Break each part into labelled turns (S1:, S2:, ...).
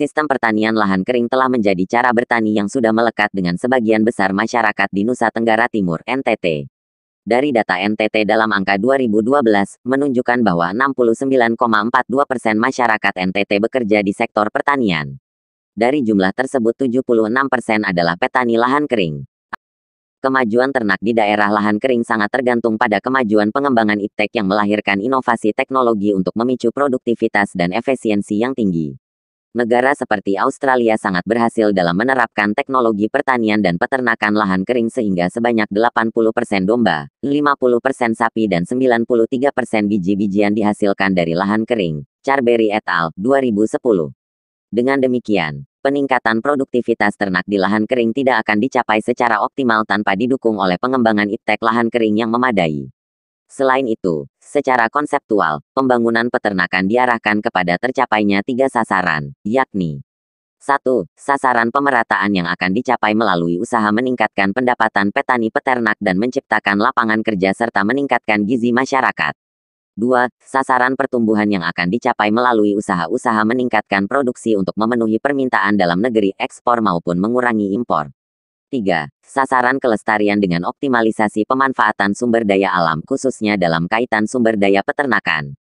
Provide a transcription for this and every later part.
S1: Sistem pertanian lahan kering telah menjadi cara bertani yang sudah melekat dengan sebagian besar masyarakat di Nusa Tenggara Timur (NTT). Dari data NTT dalam angka 2012, menunjukkan bahwa 69,42 persen masyarakat NTT bekerja di sektor pertanian. Dari jumlah tersebut 76 persen adalah petani lahan kering. Kemajuan ternak di daerah lahan kering sangat tergantung pada kemajuan pengembangan iptek yang melahirkan inovasi teknologi untuk memicu produktivitas dan efisiensi yang tinggi negara seperti Australia sangat berhasil dalam menerapkan teknologi pertanian dan peternakan lahan kering sehingga sebanyak 80% domba, 50% sapi dan 93% biji-bijian dihasilkan dari lahan kering. Charberry et al. 2010. Dengan demikian, peningkatan produktivitas ternak di lahan kering tidak akan dicapai secara optimal tanpa didukung oleh pengembangan iptek lahan kering yang memadai. Selain itu, Secara konseptual, pembangunan peternakan diarahkan kepada tercapainya tiga sasaran, yakni 1. Sasaran pemerataan yang akan dicapai melalui usaha meningkatkan pendapatan petani peternak dan menciptakan lapangan kerja serta meningkatkan gizi masyarakat. 2. Sasaran pertumbuhan yang akan dicapai melalui usaha-usaha meningkatkan produksi untuk memenuhi permintaan dalam negeri ekspor maupun mengurangi impor. 3. Sasaran kelestarian dengan optimalisasi pemanfaatan sumber daya alam khususnya dalam kaitan sumber daya peternakan.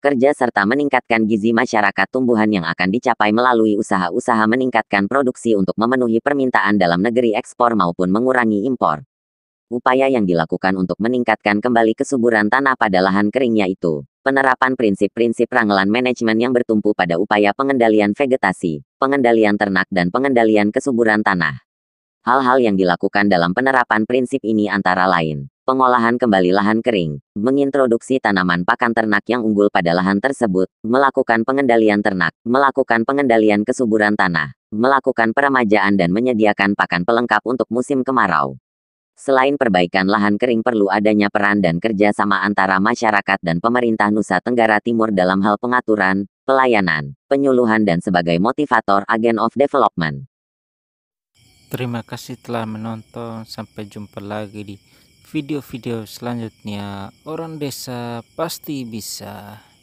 S1: Kerja serta meningkatkan gizi masyarakat tumbuhan yang akan dicapai melalui usaha-usaha meningkatkan produksi untuk memenuhi permintaan dalam negeri ekspor maupun mengurangi impor. Upaya yang dilakukan untuk meningkatkan kembali kesuburan tanah pada lahan keringnya itu penerapan prinsip-prinsip ranglan manajemen yang bertumpu pada upaya pengendalian vegetasi, pengendalian ternak dan pengendalian kesuburan tanah. Hal-hal yang dilakukan dalam penerapan prinsip ini antara lain pengolahan kembali lahan kering, mengintroduksi tanaman pakan ternak yang unggul pada lahan tersebut, melakukan pengendalian ternak, melakukan pengendalian kesuburan tanah, melakukan peremajaan dan menyediakan pakan pelengkap untuk musim kemarau. Selain perbaikan lahan kering perlu adanya peran dan kerja sama antara masyarakat dan pemerintah Nusa Tenggara Timur dalam hal pengaturan, pelayanan, penyuluhan dan sebagai motivator agen of development. Terima kasih telah menonton. Sampai jumpa lagi di video-video selanjutnya. Orang desa pasti bisa.